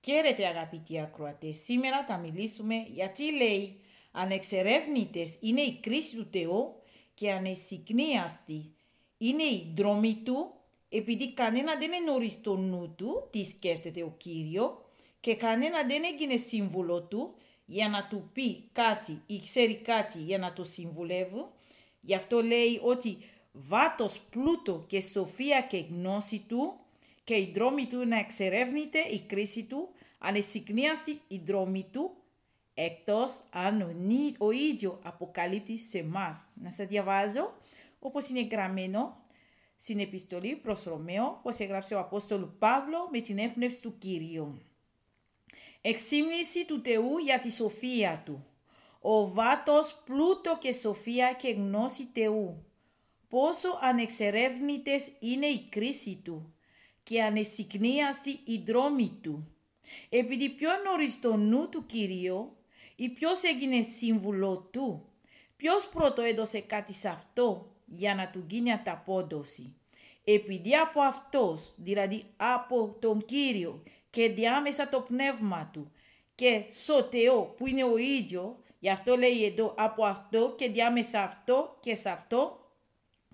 Καίρετε αγαπητοί ακροατές, σήμερα θα μιλήσουμε γιατί λέει ανεξερεύνητες είναι η κρίση του Θεού και ανεσυκνίαστη είναι η δρόμη του επειδή κανένα δεν νωρίς το νου του τι σκέφτεται ο Κύριο και κανένα δεν έγινε σύμβουλο του για να του πει κάτι ή ξέρει κάτι για να το συμβουλεύει. Γι' αυτό λέει ότι βάτος πλούτο και σοφία και γνώση του και οι δρόμοι του να εξερεύνεται η κρίση του, ανεσυκνίαση η δρόμη του, εκτός αν ο, ο ίδιο αποκαλύπτει σε εμάς. Να σας διαβάζω, όπως είναι γραμμένο στην επιστολή προς Ρωμαίο, όπως έγραψε ο Απόστολου Παύλος με την έμπνευση του Κυρίου. Εξήμνηση του Θεού για τη σοφία του. Ο βάτος πλούτο και σοφία και γνώση Θεού. Πόσο ανεξερεύνητες είναι η κρίση του και ανεσυκνίαση η δρόμη του. Επειδή πιο νωρίς το νου του Κυρίου ή ποιος έγινε σύμβουλο του, ποιος πρώτο έδωσε κάτι σε αυτό για να του γίνει ανταπόδοση. Επειδή από αυτός, δηλαδή από τον Κύριο και διάμεσα το πνεύμα του και σωτεό που είναι ο ίδιο, γι' αυτό λέει εδώ από αυτό και διάμεσα αυτό και σε αυτό,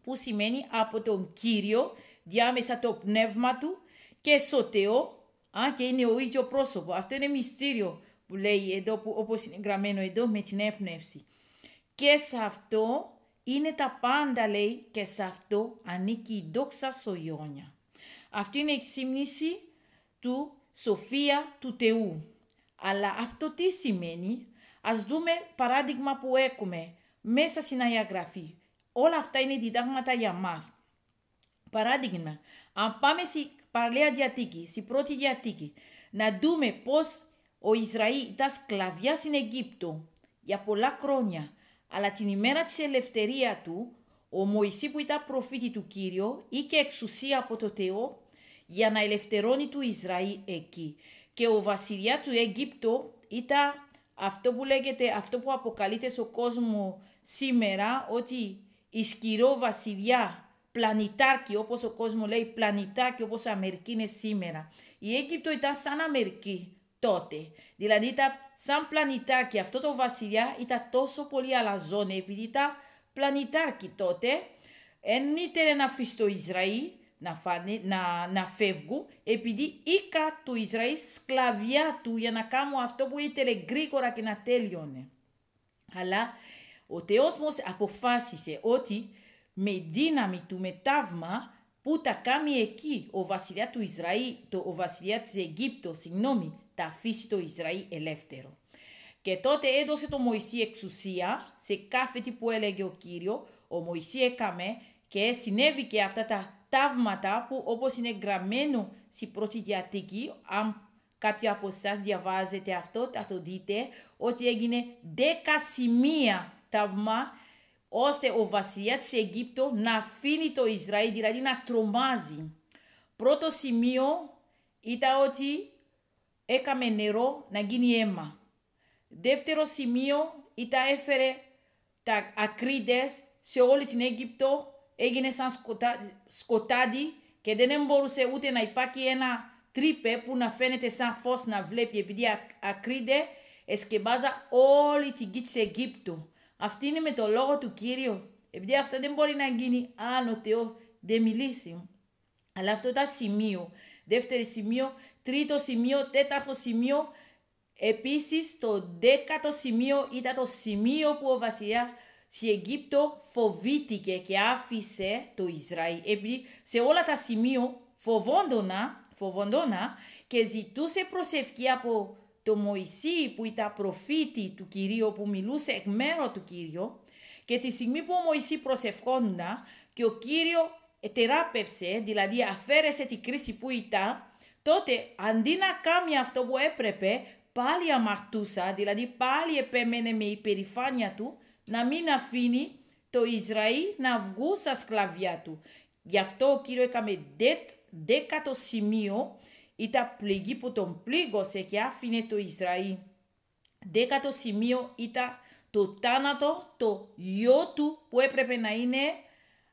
που σημαίνει από τον Κύριο διάμεσα το πνεύμα του και σωτεό, α, και είναι ο ίδιο πρόσωπο. Αυτό είναι μυστήριο που λέει εδώ, που, όπως είναι γραμμένο εδώ με την έπνευση. Και σε αυτό είναι τα πάντα λέει και σε αυτό ανήκει η δόξα στο Ιόνια. Αυτή είναι η εξήμνηση του Σοφία του Θεού. Αλλά αυτό τι σημαίνει, ας δούμε παράδειγμα που έχουμε μέσα στην Αγία Όλα αυτά είναι διδάγματα για μας. Παράδειγμα, αν πάμε στην Παλαιά Διαθήκη, στην Πρώτη Διαθήκη, να δούμε πώς ο Ισραήλ ήταν σκλαβιά στην Αιγύπτο για πολλά χρόνια, αλλά την ημέρα της ελευθερία του, ο Μωυσή που ήταν προφήτης του Κύριου, είχε εξουσία από το Θεό για να ελευθερώνει του Ισραήλ εκεί. Και ο βασιλιάς του Αιγύπτο ήταν αυτό που λέγεται, αυτό που αποκαλείται στον κόσμο σήμερα, ότι ισχυρό βασιλιά πλανητάκι, όπως ο κόσμος λέει όπω όπως Αμερική είναι σήμερα. Η Αίγυπτο ήταν σαν Αμερική τότε. Δηλαδή ήταν σαν πλανητάκι. Αυτό το βασιλιά ήταν τόσο πολύ αλαζόν επειδή ήταν πλανητάκι τότε. Δεν ήθελε να αφήσει το Ισραήλ να, φάνε, να, να φεύγουν επειδή είχα του Ισραήλ σκλαβιά του για να κάνω αυτό που ήθελε γρήγορα και να τέλειωνε. Αλλά ο Θεός μας αποφάσισε ότι με δύναμη του μετάβμα που τα κάνει εκεί ο βασιλιάς του Ισραήλ, το, ο βασιλιάς της Αιγύπτου, συγγνώμη, τα αφήσει το Ισραήλ ελεύθερο. Και τότε έδωσε το Μωυσή εξουσία σε κάθε τι που έλεγε ο Κύριος, ο Μωυσή έκαμε και συνέβη και αυτά τα ταύματα που όπως είναι γραμμένο στην πρώτη αν κάποιοι από εσάς διαβάζετε αυτό, θα το δείτε ότι έγινε δέκα σημεία ταύμα ώστε ο βασιλιάς της Αιγύπτου να αφήνει το Ισραήλ, δηλαδή να τρομάζει. Πρώτο σημείο ήταν ότι έκαμε νερό να γίνει αίμα. Δεύτερο σημείο ήταν έφερε τα ακρίδε σε όλη την Αίγυπτο, έγινε σαν σκοτάδι και δεν μπορούσε ούτε να υπάρχει ένα τρύπε που να φαίνεται σαν φως να βλέπει επειδή ακρίδε εσκεμπάζα όλη την γη της Αιγύπτου. Αυτή είναι με το λόγο του Κύριου, επειδή αυτό δεν μπορεί να γίνει αν ο Θεός δεν μιλήσει. Αλλά αυτό ήταν σημείο. Δεύτερο σημείο, τρίτο σημείο, τέταρτο σημείο. επίσης το δέκατο σημείο ήταν το σημείο που ο Βασιλιάς στην Αιγύπτο φοβήθηκε και άφησε το Ισραήλ. Επειδή σε όλα τα σημεία φοβόντονα, φοβόντονα και ζητούσε προσευχή από το Μωυσή που ήταν προφήτη του Κυρίου που μιλούσε εκ μέρους του Κύριου και τη στιγμή που ο Μωυσή προσευχόντα και ο Κύριο τεράπευσε, δηλαδή αφαίρεσε την κρίση που ήταν, τότε αντί να κάνει αυτό που έπρεπε, πάλι αμαρτούσα, δηλαδή πάλι επέμενε με υπερηφάνεια του να μην αφήνει το Ισραήλ να βγουν στα σκλαβιά του. Γι' αυτό ο Κύριο έκαμε δέκατο σημείο ή τα πληγή που τον πλήγωσε και άφηνε το Ισραήλ. Δέκατο σημείο ήταν το τάνατο, το γιο του που έπρεπε να είναι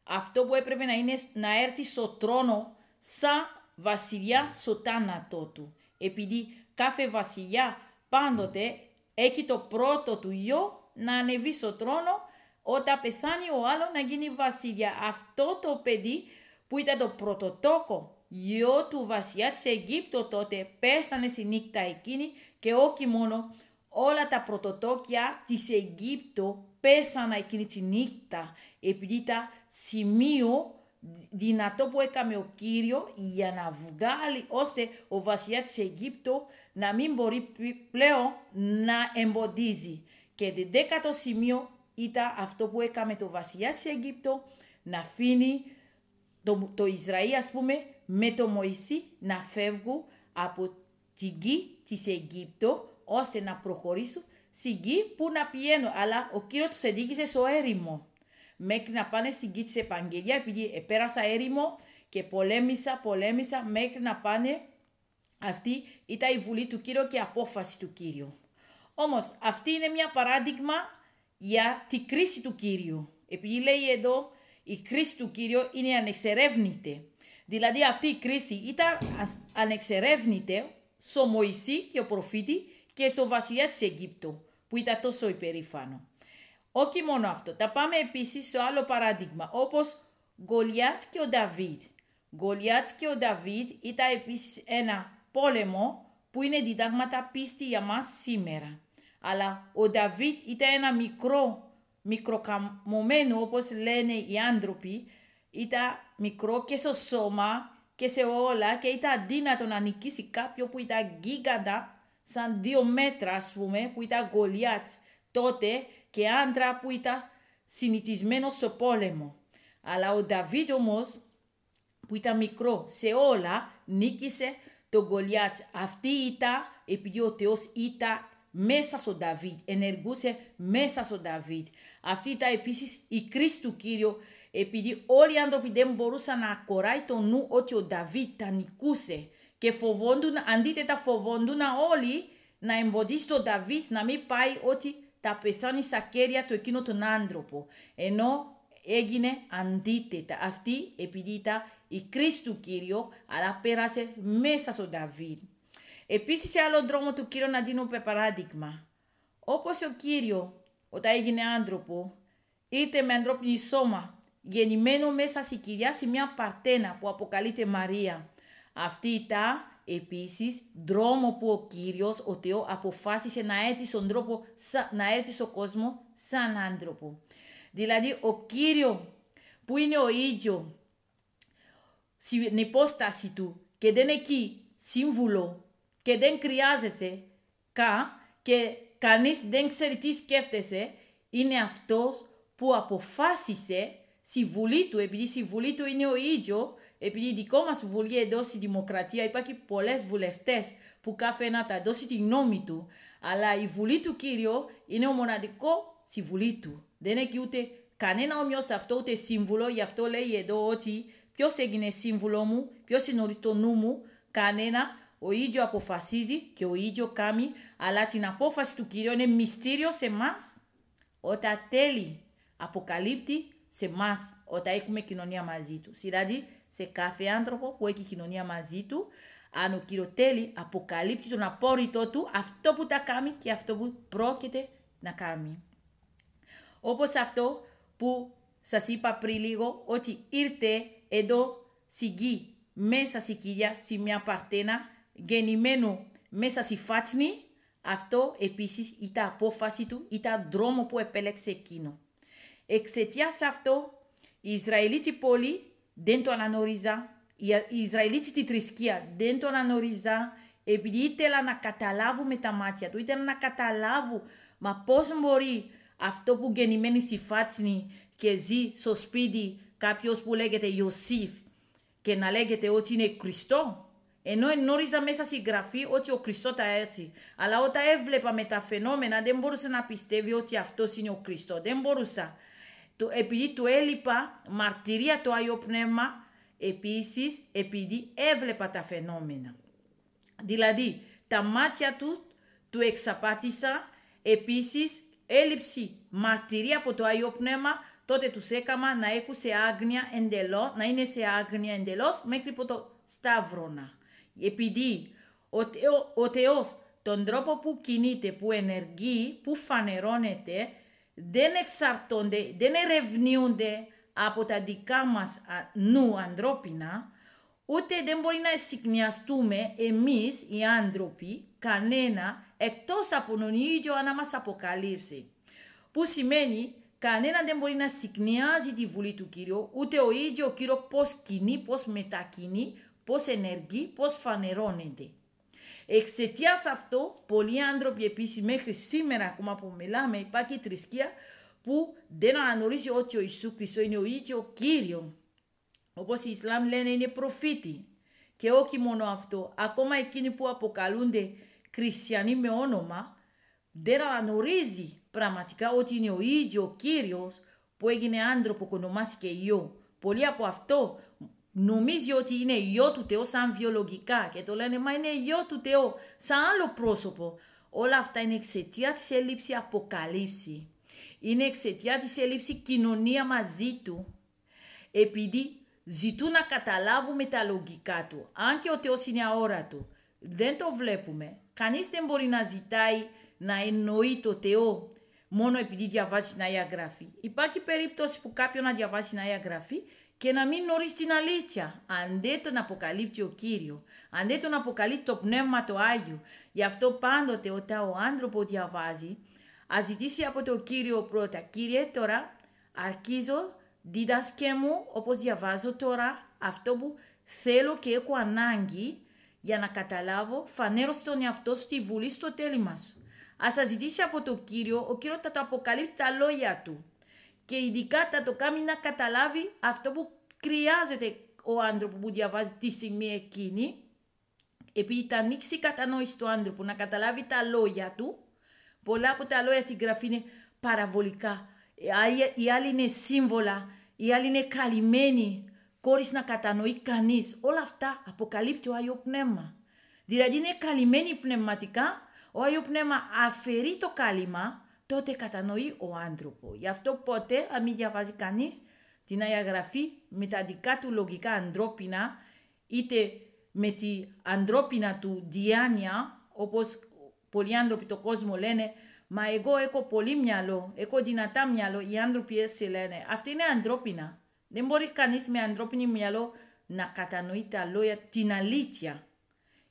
αυτό που έπρεπε να, είναι, να έρθει στο τρόνο σαν βασιλιά στο τάνατο του. Επειδή κάθε βασιλιά πάντοτε έχει το πρώτο του γιο να ανεβεί στο τρόνο όταν πεθάνει ο άλλο να γίνει βασιλιά. Αυτό το παιδί που ήταν το πρωτοτόκο γιο του βασιλιά της Αιγύπτου τότε πέσανε στη νύχτα εκείνη και όχι μόνο όλα τα πρωτοτόκια της Αιγύπτου πέσανε εκείνη τη νύχτα επειδή ήταν σημείο δυνατό που έκαμε ο Κύριο για να βγάλει ώστε ο βασιλιά της Αιγύπτου να μην μπορεί πλέον να εμποδίζει. Και το δέκατο σημείο ήταν αυτό που έκαμε το βασιλιά της Αιγύπτου να αφήνει το, το Ισραήλ ας πούμε με το Μωυσή να φεύγουν από τη γη της Αιγύπτου ώστε να προχωρήσουν στη γη που να πηγαίνουν. Αλλά ο κύριος τους εντύπησε στο έρημο μέχρι να πάνε στην γη της Επαγγελία επειδή πέρασα έρημο και πολέμησα, πολέμησα μέχρι να πάνε αυτή ήταν η βουλή του Κύριου και η απόφαση του Κύριου. Όμως, αυτή είναι μια παράδειγμα για τη κρίση του Κύριου. Επειδή λέει εδώ η κρίση του Κύριου είναι ανεξερεύνητη. Δηλαδή αυτή η κρίση ήταν ανεξερεύνητη στο Μωυσή και ο προφήτη και στο βασιλιά της Αιγύπτου που ήταν τόσο υπερήφανο. Όχι μόνο αυτό, τα πάμε επίσης στο άλλο παράδειγμα όπως Γκολιάτ και ο Νταβίδ. Γκολιάτ και ο Νταβίδ ήταν επίσης ένα πόλεμο που είναι διδάγματα πίστη για μας σήμερα. Αλλά ο Νταβίδ ήταν ένα μικρό, μικροκαμωμένο όπως λένε οι άνθρωποι, ήταν μικρό και στο σώμα και σε όλα και ήταν αδύνατο να νικήσει κάποιο που ήταν γίγαντα, σαν δύο μέτρα ας πούμε, που ήταν γολιάτ τότε και άντρα που ήταν συνηθισμένο στο πόλεμο. Αλλά ο Νταβίδ όμως, που ήταν μικρό σε όλα, νίκησε τον γολιάτ Αυτή ήταν επειδή ο Θεός ήταν μέσα στον Νταβίδ, ενεργούσε μέσα στον Νταβίδ. Αυτή ήταν επίσης η κρίση του Κύριου επειδή όλοι οι άνθρωποι δεν μπορούσαν να κοράει το νου ότι ο Νταβίτ τα νικούσε και φοβόντουν, αντίθετα φοβόντουν όλοι να εμποδίσει τον Νταβίτ να μην πάει ότι τα πεθάνει στα κέρια του εκείνο τον άνθρωπο. Ενώ έγινε αντίθετα. Αυτή επειδή ήταν η κρίση του Κύριου, αλλά πέρασε μέσα στον Νταβίτ. Επίσης σε άλλο δρόμο του Κύριου να δίνουμε παράδειγμα. Όπως ο Κύριο όταν έγινε άνθρωπο, ήρθε με ανθρώπινη σώμα γεννημένο μέσα στη Κυρία σε μια παρτένα που αποκαλείται Μαρία. Αυτή ήταν επίσης δρόμο που ο Κύριος ο Θεός, αποφάσισε να έρθει στον, τρόπο, να έρθει στον κόσμο σαν άνθρωπο. Δηλαδή ο Κύριο που είναι ο ίδιο στην υπόσταση του και δεν έχει σύμβουλο και δεν χρειάζεται κα και κανείς δεν ξέρει τι σκέφτεσαι είναι αυτός που αποφάσισε συμβουλή του, επειδή η συμβουλή του είναι ο ίδιο, επειδή η δικό μας βουλή εδώ στη Δημοκρατία υπάρχει πολλές βουλευτές που κάθε ένα θα δώσει τη γνώμη του, αλλά η βουλή του κύριο είναι ο μοναδικό στη βουλή του. Δεν έχει ούτε κανένα ομοιό σε αυτό, ούτε σύμβουλο, γι' αυτό λέει εδώ ότι ποιος έγινε σύμβουλο μου, ποιος είναι το νου μου, κανένα, ο ίδιο αποφασίζει και ο ίδιο κάνει, αλλά την απόφαση του κυρίου είναι μυστήριο σε εμάς. Όταν τέλει αποκαλύπτει σε εμάς όταν έχουμε κοινωνία μαζί τους. Δηλαδή, σε κάθε άνθρωπο που έχει κοινωνία μαζί του, αν ο κύριος τέλει, αποκαλύπτει τον απόρριτό του αυτό που τα κάνει και αυτό που πρόκειται να κάνει. Όπως αυτό που σας είπα πριν λίγο ότι ήρθε εδώ στη μέσα στη κοιλιά, σε μια παρτένα γεννημένο μέσα στη φάτσνη αυτό επίσης ήταν απόφαση του, ήταν δρόμο που επέλεξε εκείνο. Εξαιτία αυτό, οι Ισραηλίτη πόλη δεν το αναγνώριζα, η Ισραηλίτη τη θρησκεία δεν το αναγνώριζα, επειδή ήθελα να καταλάβω με τα μάτια του, ήθελα να καταλάβω, μα πώς μπορεί αυτό που γεννημένη στη φάτσνη και ζει στο σπίτι κάποιο που λέγεται Ιωσήφ και να λέγεται ότι είναι Χριστό, ενώ ενόριζα μέσα στη γραφή ότι ο Χριστό τα έτσι. Αλλά όταν έβλεπα με τα φαινόμενα δεν μπορούσα να πιστεύει ότι αυτό είναι ο Χριστό. Δεν μπορούσα το επειδή του έλειπα μαρτυρία το Άγιο Πνεύμα, επίσης επειδή έβλεπα τα φαινόμενα. Δηλαδή, τα μάτια του του εξαπάτησα, επίσης έλειψη μαρτυρία από το Άγιο Πνεύμα, τότε τους έκαμα να έχουν σε άγνοια εντελώς, να είναι σε άγνοια εντελώς μέχρι που το Σταύρωνα. Επειδή ο, ο ο Θεός τον τρόπο που κινείται, που ενεργεί, που φανερώνεται, δεν εξαρτώνται, δεν ερευνούνται από τα δικά μας νου ανθρώπινα, ούτε δεν μπορεί να συγκνιαστούμε εμείς οι άνθρωποι κανένα εκτός από τον ίδιο να μας αποκαλύψει. Που σημαίνει κανένα δεν μπορεί να συγκνιάζει τη βουλή του Κύριου, ούτε ο ίδιο ο Κύριος πώς κινεί, πώς μετακινεί, πώς ενεργεί, πώς φανερώνεται. Εξαιτία αυτό, πολλοί άνθρωποι επίσης μέχρι σήμερα, ακόμα που μιλάμε, υπάρχει θρησκεία που δεν αναγνωρίζει ότι ο Ιησούς Χριστός είναι ο ίδιος κύριος. Όπως οι Ισλάμ λένε, είναι προφήτη. Και όχι μόνο αυτό, ακόμα εκείνοι που αποκαλούνται χριστιανοί με όνομα, δεν αναγνωρίζει πραγματικά ότι είναι ο ίδιος κύριος που έγινε άνθρωπο που ονομάστηκε Ιώ. Πολλοί από αυτό νομίζει ότι είναι γιο του Θεού σαν βιολογικά και το λένε μα είναι γιο του Θεού σαν άλλο πρόσωπο. Όλα αυτά είναι εξαιτία της έλλειψη αποκαλύψη. Είναι εξαιτία της έλλειψη κοινωνία μαζί του. Επειδή ζητούν να καταλάβουμε τα λογικά του. Αν και ο Θεός είναι αόρατο, δεν το βλέπουμε. Κανείς δεν μπορεί να ζητάει να εννοεί το Θεό μόνο επειδή διαβάζει την Αγία Γραφή. Υπάρχει περίπτωση που κάποιον να διαβάσει την Αγία Γραφή και να μην γνωρίζει την αλήθεια. αν δεν τον αποκαλύπτει ο Κύριος, αν δεν τον αποκαλύπτει το Πνεύμα το Άγιο. Γι' αυτό πάντοτε όταν ο άνθρωπος διαβάζει, ας ζητήσει από τον Κύριο πρώτα. Κύριε, τώρα αρκίζω, δίδασκε μου, όπως διαβάζω τώρα, αυτό που θέλω και έχω ανάγκη για να καταλάβω φανέρω στον εαυτό στη βουλή στο τέλημα σου. Ας ζητήσει από το Κύριο, ο Κύριος θα τα αποκαλύπτει τα λόγια του και ειδικά θα το κάνει να καταλάβει αυτό που χρειάζεται ο άνθρωπο που διαβάζει τη σημεία εκείνη, επειδή θα ανοίξει η κατανόηση του άνθρωπου να καταλάβει τα λόγια του, πολλά από τα λόγια στην γραφή είναι παραβολικά, ε, οι άλλοι είναι σύμβολα, οι άλλοι είναι καλυμμένοι, χωρίς να κατανοεί κανείς. Όλα αυτά αποκαλύπτει ο Άγιο Πνεύμα. Δηλαδή είναι καλυμμένοι πνευματικά, ο Άγιο Πνεύμα αφαιρεί το κάλυμα, τότε κατανοεί ο άνθρωπο. Γι' αυτό ποτέ, αν μην διαβάζει κανείς την Άγια Γραφή με τα δικά του λογικά ανθρώπινα, είτε με την ανθρώπινα του διάνοια, όπως πολλοί άνθρωποι το κόσμο λένε, Μα εγώ έχω πολύ μυαλό, έχω δυνατά μυαλό, οι άνθρωποι έτσι λένε. Αυτή είναι ανθρώπινα. Δεν μπορείς κανείς με ανθρώπινο μυαλό να κατανοεί τα λόγια, την αλήθεια.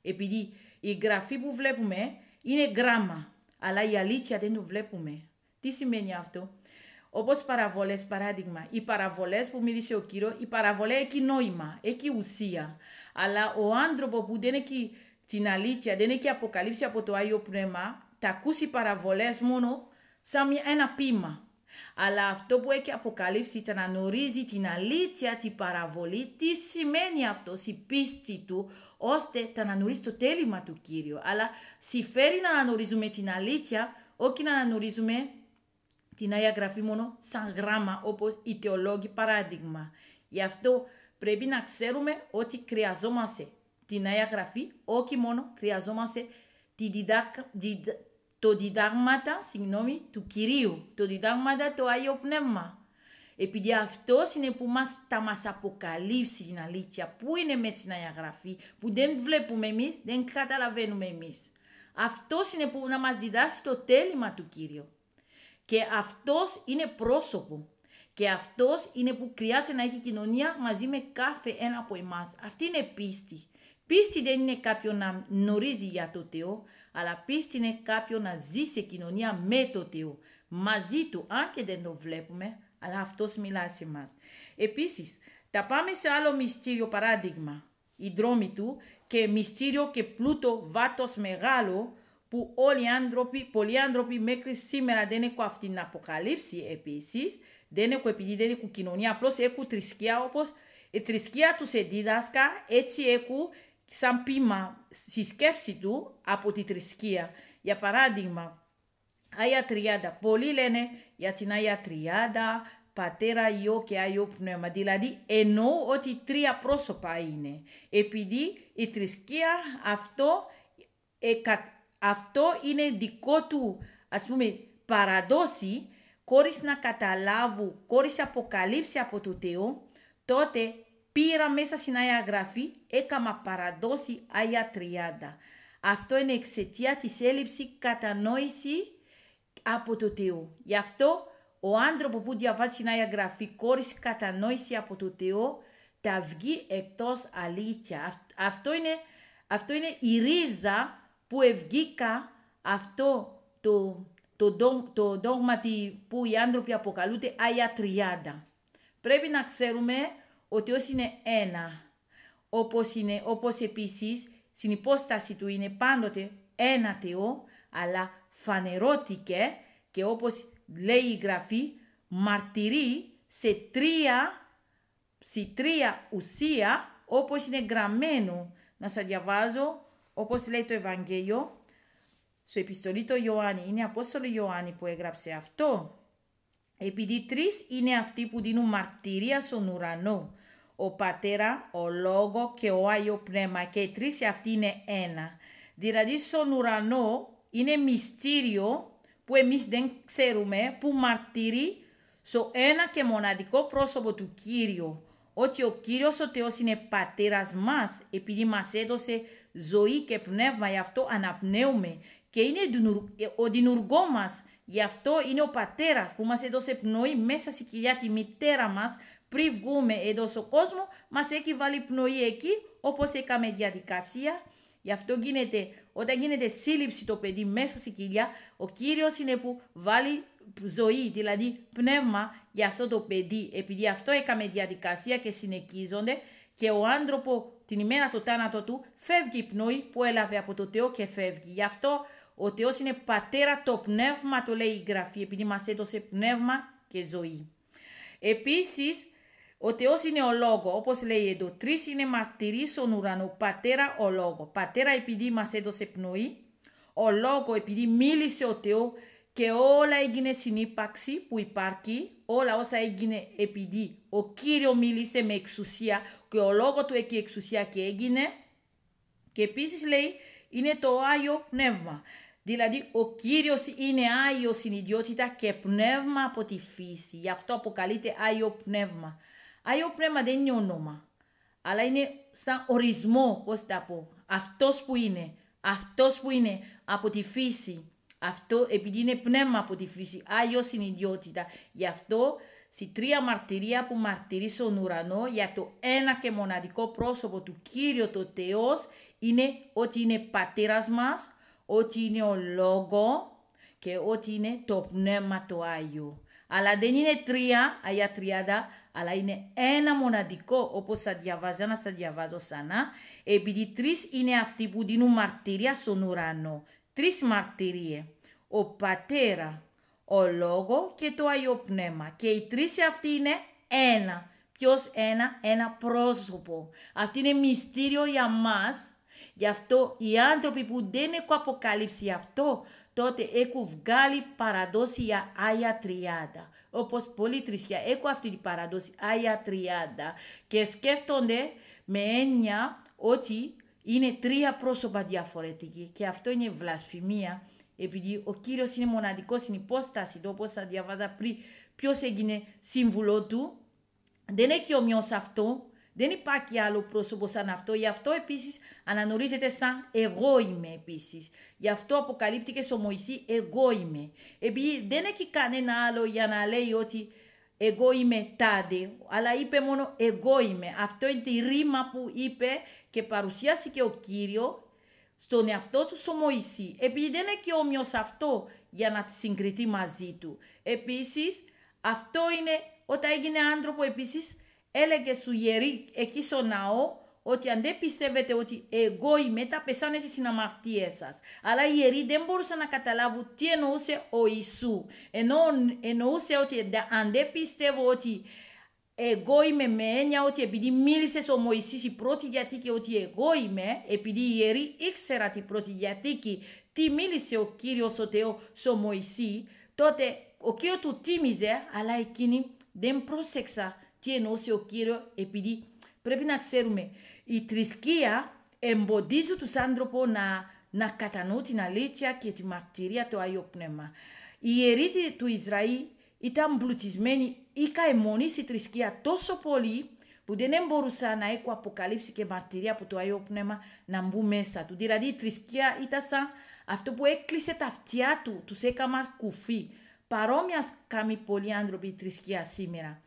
Επειδή η γραφή που βλέπουμε είναι γράμμα αλλά η αλήθεια δεν το βλέπουμε. Τι σημαίνει αυτό. Όπως παραβολές παράδειγμα, οι παραβολές που μίλησε ο κύριος, η παραβολή έχει νόημα, έχει ουσία. Αλλά ο άνθρωπο που δεν έχει την αλήθεια, δεν έχει αποκαλύψει από το Άγιο Πνεύμα, τα ακούσει παραβολές μόνο σαν ένα πείμα. Αλλά αυτό που έχει αποκαλύψει ήταν να γνωρίζει την αλήθεια, την παραβολή, τι σημαίνει αυτό η πίστη του, ώστε να γνωρίζει το τέλημα του Κύριου. Αλλά συμφέρει να αναγνωρίζουμε την αλήθεια, όχι να αναγνωρίζουμε την Άγια Γραφή μόνο σαν γράμμα, όπως η θεολόγοι παράδειγμα. Γι' αυτό πρέπει να ξέρουμε ότι χρειαζόμαστε την Άγια Γραφή, όχι μόνο χρειαζόμαστε τη διδάκα, το διδάγματα, συγγνώμη, του Κυρίου, το διδάγματα το Άγιο Πνεύμα. Επειδή αυτός είναι που μας, τα μας αποκαλύψει την αλήθεια, που είναι μέσα στην αγραφή, που δεν βλέπουμε εμείς, δεν καταλαβαίνουμε εμείς. Αυτός είναι που να μας διδάσει το τέλημα του Κύριου. Και αυτός είναι πρόσωπο. Και αυτός είναι που χρειάζεται να έχει κοινωνία μαζί με κάθε ένα από εμάς. Αυτή είναι πίστη. Πίστη δεν είναι κάποιον να γνωρίζει για το Θεό, αλλά πίστη είναι κάποιον να ζει σε κοινωνία με το Θεό, μαζί του, αν και δεν το βλέπουμε, αλλά αυτό μιλάει σε εμά. Επίση, θα πάμε σε άλλο μυστήριο παράδειγμα, οι δρόμοι του και μυστήριο και πλούτο βάτο μεγάλο, που όλοι οι άνθρωποι, πολλοί άνθρωποι μέχρι σήμερα δεν έχουν αυτήν την αποκαλύψη επίση. δεν έχουν επειδή δεν έχουν κοινωνία, απλώ έχουν θρησκεία όπω η θρησκεία του σε διδάσκα, έτσι έχουν σαν πείμα στη σκέψη του από τη θρησκεία. Για παράδειγμα, Άγια Τριάντα. Πολλοί λένε για την Άγια Τριάντα, Πατέρα, Υιό και Άγιο Πνεύμα. Δηλαδή εννοώ ότι τρία πρόσωπα είναι. Επειδή η θρησκεία αυτό, ε, κα, αυτό είναι δικό του ας πούμε παραδόση χωρίς να καταλάβουν, χωρίς αποκαλύψει από το Θεό, τότε πήρα μέσα στην Γραφή, έκαμα παραδόση Άγια Τριάντα. Αυτό είναι εξαιτία της έλλειψης κατανόηση από το Θεό. Γι' αυτό ο άνθρωπο που διαβάζει την Άγια Γραφή χωρίς κατανόηση από το Θεό τα βγει εκτός αλήθεια. Αυτό είναι, αυτό είναι η ρίζα που ευγήκα αυτό το, το, το, το δόγμα που οι άνθρωποι αποκαλούνται Άγια Τριάντα. Πρέπει να ξέρουμε ότι όσοι είναι ένα, όπως, είναι, όπως επίσης στην υπόσταση του είναι πάντοτε ένα Θεό, αλλά φανερώτηκε και όπως λέει η Γραφή, μαρτυρεί σε τρία, σε τρία ουσία όπως είναι γραμμένο. Να σας διαβάζω όπως λέει το Ευαγγέλιο, στο επιστολή του Ιωάννη, είναι Απόστολο Ιωάννη που έγραψε αυτό. Επειδή τρεις είναι αυτοί που δίνουν μαρτυρία στον ουρανό, ο Πατέρα, ο Λόγο και ο Άγιο Πνεύμα και οι τρεις αυτοί είναι ένα. Δηλαδή στον ουρανό είναι μυστήριο που εμείς δεν ξέρουμε που μαρτύρει στο ένα και μοναδικό πρόσωπο του Κύριου ότι ο Κύριος ο Θεός είναι πατέρας μας επειδή μας έδωσε ζωή και πνεύμα γι' αυτό αναπνέουμε και είναι ο δημιουργό μας γι' αυτό είναι ο πατέρας που μας έδωσε πνοή μέσα στη κοιλιά τη μητέρα μας πριν βγούμε εδώ στο κόσμος, μας έχει βάλει πνοή εκεί, όπως έκαμε διαδικασία. Γι' αυτό γίνεται, όταν γίνεται σύλληψη το παιδί μέσα στη κοιλιά, ο Κύριος είναι που βάλει ζωή, δηλαδή πνεύμα για αυτό το παιδί. Επειδή αυτό έκαμε διαδικασία και συνεχίζονται και ο άνθρωπο την ημέρα του τάνατο του φεύγει η πνοή που έλαβε από το Θεό και φεύγει. Γι' αυτό ο Θεός είναι πατέρα το πνεύμα, το λέει η Γραφή, επειδή μας έδωσε πνεύμα και ζωή. Επίσης, ο Θεός είναι ο λόγος, όπως λέει εδώ. Τρεις είναι μαρτυροί στον ουρανό. Πατέρα ο λόγος. Πατέρα επειδή μας έδωσε πνοή. Ο λόγος επειδή μίλησε ο Θεός και όλα έγινε συνύπαρξη που υπάρχει. Όλα όσα έγινε επειδή ο Κύριος μίλησε με εξουσία και ο λόγος του έχει εξουσία και έγινε. Και επίσης λέει είναι το Άγιο Πνεύμα. Δηλαδή ο κύριος είναι Άγιος στην και πνεύμα από τη φύση. Γι' αυτό αποκαλείται Άγιο Πνεύμα ο πνεύμα δεν είναι όνομα. Αλλά είναι σαν ορισμό, πώς τα πω. Αυτός που είναι. Αυτός που είναι από τη φύση. Αυτό επειδή είναι πνεύμα από τη φύση. Άγιος είναι ιδιότητα. Γι' αυτό στη τρία μαρτυρία που μαρτυρεί στον ουρανό για το ένα και μοναδικό πρόσωπο του Κύριου το Θεός είναι ότι είναι πατέρας μας, ότι είναι ο Λόγο και ότι είναι το Πνεύμα το Άγιο. Αλλά δεν είναι τρία, Αγία Τριάδα, αλλά είναι ένα μοναδικό όπως θα διαβάζω να σας διαβάζω ξανά επειδή τρεις είναι αυτοί που δίνουν μαρτυρία στον ουρανό. Τρεις μαρτυρίες. Ο πατέρα, ο λόγο και το Αγιο Πνεύμα. Και οι τρεις αυτοί είναι ένα. Ποιος ένα, ένα πρόσωπο. Αυτή είναι μυστήριο για μας. Γι' αυτό οι άνθρωποι που δεν έχουν αποκαλύψει αυτό, τότε έχουν βγάλει παραδόση για Άγια Τριάντα όπως πολύ τριστιά Έχω αυτή την παράδοση, Άγια Τριάντα. Και σκέφτονται με έννοια ότι είναι τρία πρόσωπα διαφορετικοί και αυτό είναι βλασφημία επειδή ο κύριος είναι μοναδικός στην υπόσταση του όπως θα διαβάζα πριν ποιος έγινε σύμβουλό του δεν έχει ομοιός αυτό δεν υπάρχει άλλο πρόσωπο σαν αυτό. Γι' αυτό επίσης αναγνωρίζεται σαν εγώ είμαι επίσης. Γι' αυτό αποκαλύπτηκε στο Μωυσή εγώ είμαι. Επειδή δεν έχει κανένα άλλο για να λέει ότι εγώ είμαι τάδε, αλλά είπε μόνο εγώ είμαι. Αυτό είναι τη ρήμα που είπε και παρουσίασε και ο Κύριος στον εαυτό του στο Μωυσή. Επειδή δεν έχει όμοιος αυτό για να τη συγκριτεί μαζί του. Επίσης, αυτό είναι όταν έγινε άνθρωπο επίσης έλεγε σου γερή εκεί στο ναό ότι αν δεν πιστεύετε ότι εγώ είμαι, τα πεσάνε στις συναμαρτίες σας. Αλλά οι ιεροί δεν μπορούσαν να καταλάβουν τι εννοούσε ο Ιησού. Ενώ εννοούσε ότι αν δεν πιστεύω ότι εγώ είμαι με έννοια ότι επειδή μίλησες ο Μωυσής η πρώτη διαθήκη ότι εγώ είμαι, επειδή οι ιεροί ήξερα την πρώτη διαθήκη, τι μίλησε ο Κύριος ο Θεός στο Μωυσή, τότε ο Κύριος του τίμιζε, αλλά εκείνη δεν πρόσεξα τι εννοούσε ο κύριο, επειδή πρέπει να ξέρουμε, η θρησκεία εμποδίζει τους άνθρωπο να, να κατανοούν την αλήθεια και τη μαρτυρία του Αγίου Πνεύμα. Οι ιερείτε του Ισραήλ ήταν μπλουτισμένοι ή αιμονήσει η θρησκεία τόσο πολύ που δεν μπορούσαν να έχουν αποκαλύψει και μαρτυρία από το Άγιο Πνεύμα να μπουν μέσα του. Δηλαδή η θρησκεία ήταν σαν αυτό που έκλεισε τα αυτιά του, τους έκαμα κουφί. Παρόμοια κάνει πολλοί άνθρωποι η θρησκεία σήμερα.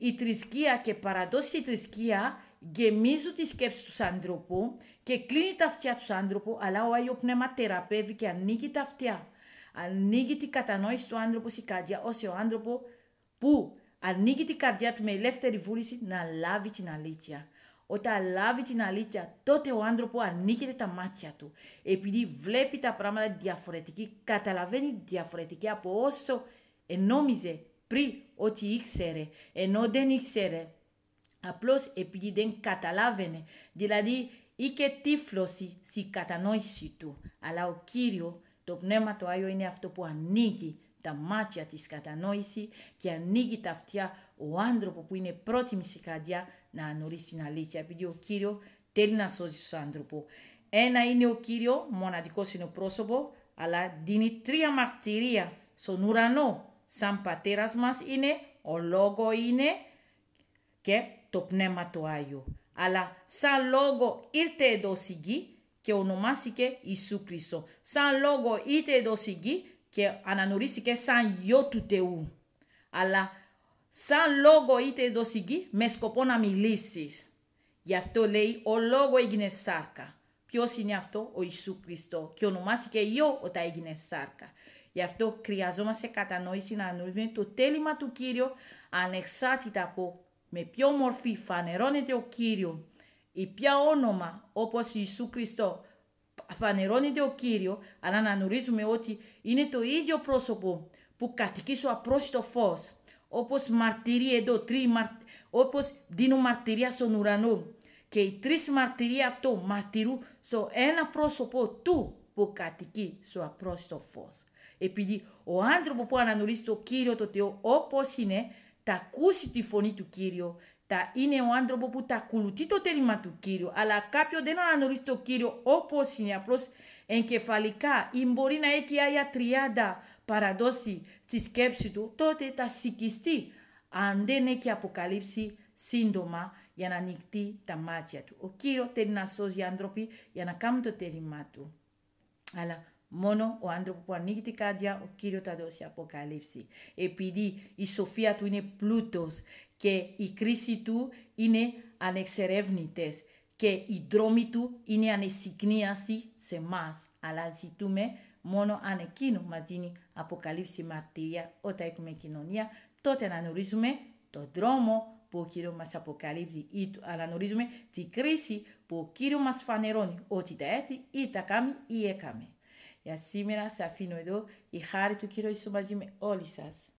Η θρησκεία και παραδόση η θρησκεία γεμίζουν τη σκέψη τους ανθρώπου και κλείνει τα αυτιά τους άνθρωπου, αλλά ο Άγιος Πνεύμα θεραπεύει και ανοίγει τα αυτιά. Ανοίγει την κατανόηση του άνθρωπου η καρδιά, ώστε ο άνθρωπο που ανοίγει την καρδιά του με ελεύθερη βούληση να λάβει την αλήθεια. Όταν λάβει την αλήθεια, τότε ο άνθρωπο ανοίγεται τα μάτια του. Επειδή βλέπει τα πράγματα διαφορετική, καταλαβαίνει διαφορετική από όσο ενόμιζε πριν ότι ήξερε, ενώ δεν ήξερε. Απλώς επειδή δεν καταλάβαινε, δηλαδή είχε τύφλωση στην κατανόηση του. Αλλά ο Κύριος, το Πνεύμα του Άγιο είναι αυτό που ανοίγει τα μάτια της κατανόηση και ανοίγει τα αυτιά ο άνθρωπο που είναι πρότιμη στην καρδιά να γνωρίσει την αλήθεια επειδή ο Κύριος θέλει να σώσει τον άνθρωπος. Ένα είναι ο Κύριος, μοναδικός είναι ο πρόσωπος, αλλά δίνει τρία μαρτυρία στον ουρανό σαν πατήρας μας είναι, ο λόγο είναι και το πνεύμα του Άγιου. Αλλά σαν λόγο ήρθε εδώ στη και ονομάστηκε Ιησού Χριστό. Σαν λόγο ήρθε εδώ στη και ανανορίστηκε σαν γιο του Θεού. Αλλά σαν λόγο ήρθε εδώ στη με σκοπό να μιλήσεις. Γι' αυτό λέει ο λόγο έγινε σάρκα. ποιος είναι αυτό, ο Ιησού Χριστό. Και ονομάστηκε γιο όταν έγινε σάρκα. Γι' αυτό χρειαζόμαστε κατανόηση να αναλύουμε το τέλημα του Κύριου ανεξάρτητα από με ποιο μορφή φανερώνεται ο Κύριο ή ποια όνομα όπως Ιησού Χριστό φανερώνεται ο Κύριο αλλά αναγνωρίζουμε ότι είναι το ίδιο πρόσωπο που κατοικεί στο απρόσιτο φως όπως μαρτυρεί εδώ, τρί, μαρ... δίνουν μαρτυρία στον ουρανό και οι τρεις μαρτυρία αυτό μαρτυρούν στο ένα πρόσωπο του που κατοικεί στο απρόσιτο φως. Επειδή ο άνθρωπο που αναγνωρίζει το Κύριο το Θεό όπως είναι, θα ακούσει τη φωνή του Κύριου, θα είναι ο άνθρωπο που θα ακολουθεί το τέλημα του Κύριου, αλλά κάποιο δεν αναγνωρίζει το Κύριο όπως είναι, απλώς εγκεφαλικά ή μπορεί να έχει άλλα τριάντα παραδόσεις στη σκέψη του, τότε θα σηκιστεί αν δεν έχει αποκαλύψει σύντομα για να ανοιχτεί τα μάτια του. Ο Κύριο θέλει να σώσει οι άνθρωποι για να κάνουν το τέλημά του. Αλλά Μόνο ο άνθρωπο που ανοίγει την καρδιά, ο κύριος θα δώσει αποκαλύψη. Επειδή η σοφία του είναι πλούτος και η κρίση του είναι ανεξερεύνητες και η δρόμη του είναι ανεσυκνίαση σε εμά. Αλλά ζητούμε μόνο αν εκείνος μας δίνει αποκαλύψη μαρτυρία όταν έχουμε κοινωνία, τότε αναγνωρίζουμε τον δρόμο που ο Κύριος μας αποκαλύπτει ή αναγνωρίζουμε την κρίση που ο Κύριος μας φανερώνει ότι τα έτη ή τα κάνει ή έκαμε. Για σήμερα σε αφήνω εδώ. Η χάρη του Κύριου Ιησού μαζί με όλοι σας.